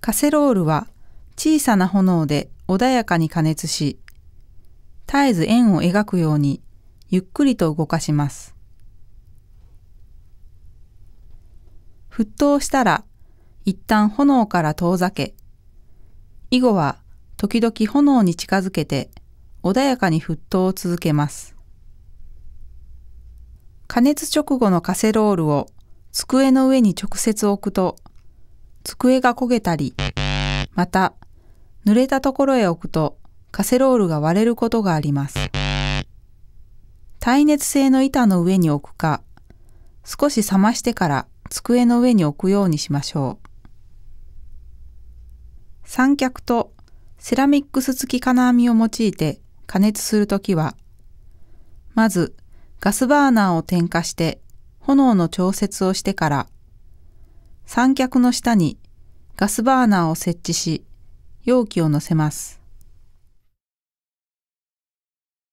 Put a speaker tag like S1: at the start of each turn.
S1: カセロールは小さな炎で穏やかに加熱し、絶えず円を描くようにゆっくりと動かします。沸騰したら一旦炎から遠ざけ、以後は時々炎に近づけて穏やかに沸騰を続けます。加熱直後のカセロールを机の上に直接置くと、机が焦げたり、また、濡れたところへ置くとカセロールが割れることがあります。耐熱性の板の上に置くか、少し冷ましてから机の上に置くようにしましょう。三脚とセラミックス付き金網を用いて加熱するときは、まずガスバーナーを点火して炎の調節をしてから、三脚の下にガスバーナーを設置し、容器を乗せます。